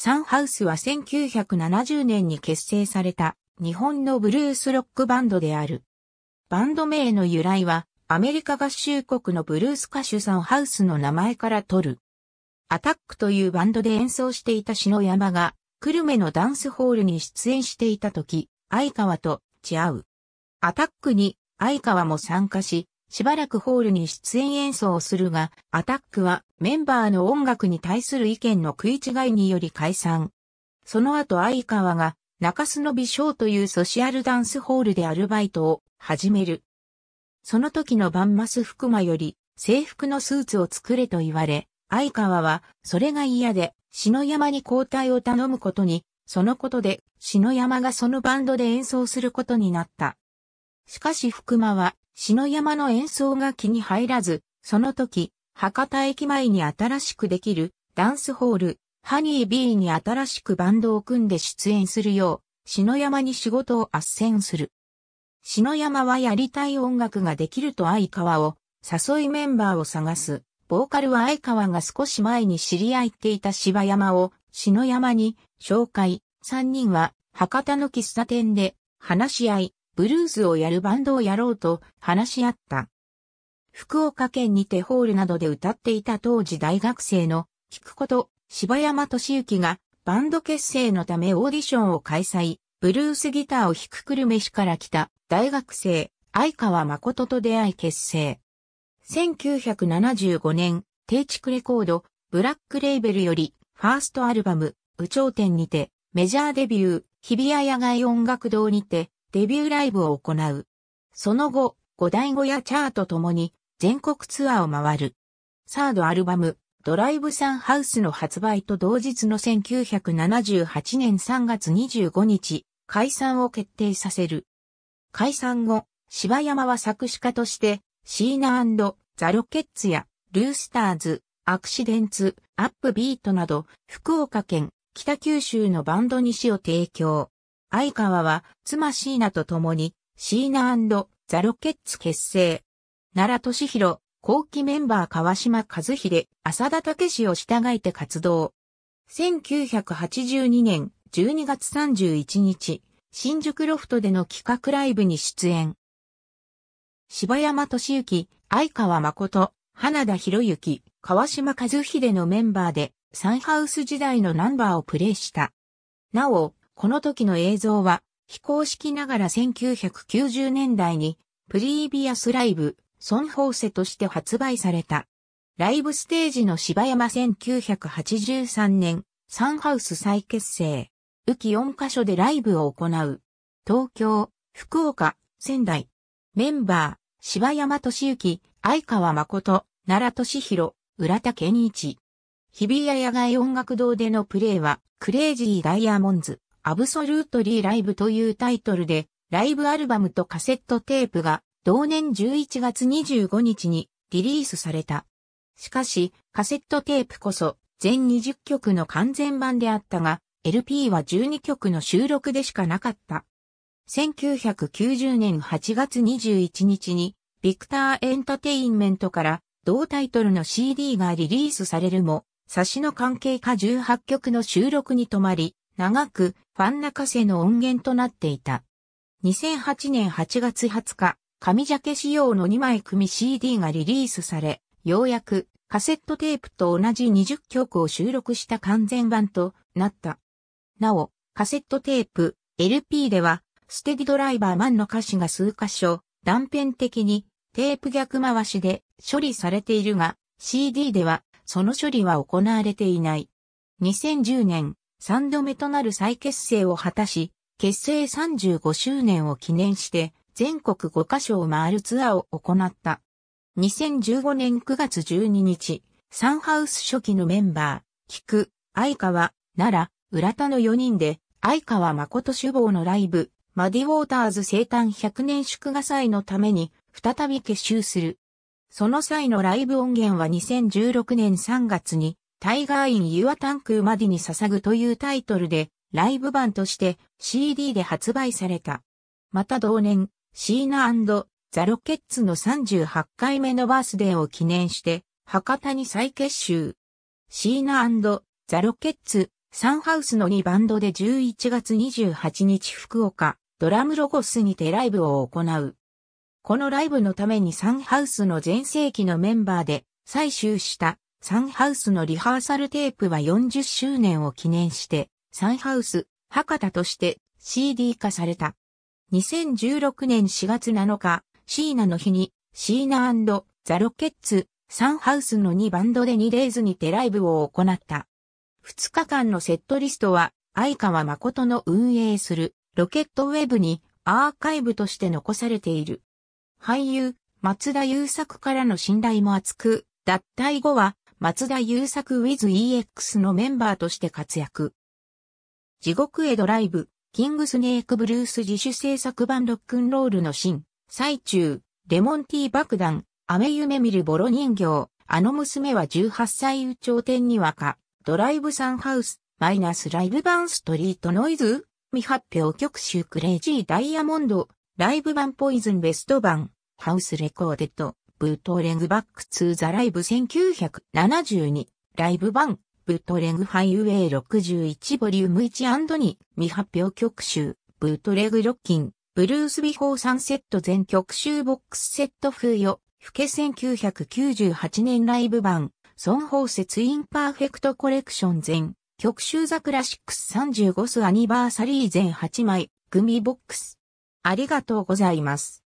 サンハウスは1970年に結成された日本のブルースロックバンドである。バンド名の由来はアメリカ合衆国のブルース歌手サンハウスの名前から取る。アタックというバンドで演奏していた篠山が久留米のダンスホールに出演していた時、相川と違う。アタックに相川も参加し、しばらくホールに出演演奏をするが、アタックはメンバーの音楽に対する意見の食い違いにより解散。その後相川が中洲の美少というソシアルダンスホールでアルバイトを始める。その時のバンマス福間より制服のスーツを作れと言われ、相川はそれが嫌で篠山に交代を頼むことに、そのことで篠山がそのバンドで演奏することになった。しかし福間は篠山の演奏が気に入らず、その時博多駅前に新しくできるダンスホール、ハニービーに新しくバンドを組んで出演するよう、篠山に仕事を斡旋する。篠山はやりたい音楽ができると相川を誘いメンバーを探す。ボーカルは相川が少し前に知り合っていた芝山を篠山に紹介。三人は博多の喫茶店で話し合い、ブルースをやるバンドをやろうと話し合った。福岡県にてホールなどで歌っていた当時大学生の、菊子と柴山敏之が、バンド結成のためオーディションを開催、ブルースギターを弾くくるめしから来た、大学生、相川誠と出会い結成。1975年、低畜レコード、ブラックレーベルより、ファーストアルバム、宇頂展にて、メジャーデビュー、日比谷野外音楽堂にて、デビューライブを行う。その後、五代語やチャートともに、全国ツアーを回る。サードアルバム、ドライブサンハウスの発売と同日の1978年3月25日、解散を決定させる。解散後、柴山は作詞家として、シーナザ・ロケッツや、ルースターズ、アクシデンツ、アップビートなど、福岡県、北九州のバンドに詞を提供。相川は、妻シーナと共に、シーナザ・ロケッツ結成。奈良俊弘、後期メンバー川島和秀、浅田武史を従えて活動。1982年12月31日、新宿ロフトでの企画ライブに出演。柴山敏之、相川誠、花田博之、川島和秀のメンバーで、サンハウス時代のナンバーをプレイした。なお、この時の映像は、非公式ながら1990年代に、プリービアスライブ、ソン・ホーセとして発売された。ライブステージの芝山1983年、サンハウス再結成。雨季4カ所でライブを行う。東京、福岡、仙台。メンバー、芝山敏之、相川誠、奈良敏弘、浦田健一。日比谷野外音楽堂でのプレイは、クレイジーダイヤモンズ、アブソルートリーライブというタイトルで、ライブアルバムとカセットテープが同年11月25日にリリースされた。しかし、カセットテープこそ全20曲の完全版であったが、LP は12曲の収録でしかなかった。1990年8月21日に、ビクターエンタテインメントから同タイトルの CD がリリースされるも、差しの関係か18曲の収録に止まり、長くファン泣かせの音源となっていた。2008年8月20日、紙ジャケ仕様の2枚組 CD がリリースされ、ようやくカセットテープと同じ20曲を収録した完全版となった。なお、カセットテープ、LP では、ステディドライバーマンの歌詞が数箇所、断片的にテープ逆回しで処理されているが、CD ではその処理は行われていない。2010年、3度目となる再結成を果たし、結成35周年を記念して、全国5カ所を回るツアーを行った。2015年9月12日、サンハウス初期のメンバー、菊、相川、奈良、浦田の4人で、相川誠主謀のライブ、マディウォーターズ生誕100年祝賀祭のために、再び結集する。その際のライブ音源は2016年3月に、タイガーイン・ユア・タンク・マディに捧ぐというタイトルで、ライブ版として CD で発売された。また同年、シーナザ・ロケッツの38回目のバースデーを記念して、博多に再結集。シーナザ・ロケッツ、サンハウスの2バンドで11月28日福岡、ドラムロゴスにてライブを行う。このライブのためにサンハウスの全盛期のメンバーで採集したサンハウスのリハーサルテープは40周年を記念してサンハウス博多として CD 化された。2016年4月7日、シーナの日に、シーナザ・ロケッツ、サンハウスの2バンドで2レーズにてライブを行った。2日間のセットリストは、相川誠の運営するロケットウェブにアーカイブとして残されている。俳優、松田優作からの信頼も厚く、脱退後は松田優作 WithEX のメンバーとして活躍。地獄へドライブ、キングスネークブルース自主制作版ロックンロールのシン、最中、レモンティー爆弾、雨夢見るボロ人形、あの娘は18歳有頂天に若、ドライブサンハウス、マイナスライブ版ストリートノイズ、未発表曲集クレイジーダイヤモンド、ライブ版ポイズンベスト版、ハウスレコーデッド、ブートレングバックツーザライブ1972、ライブ版、ブートレグハイウェイ61ボリューム1に未発表曲集、ブートレグロッキン、ブルースビフォーサンセット全曲集ボックスセット風よ、ふけ1998年ライブ版、孫宝ツインパーフェクトコレクション全、曲集ザクラシックス35スアニバーサリー全8枚、グミボックス。ありがとうございます。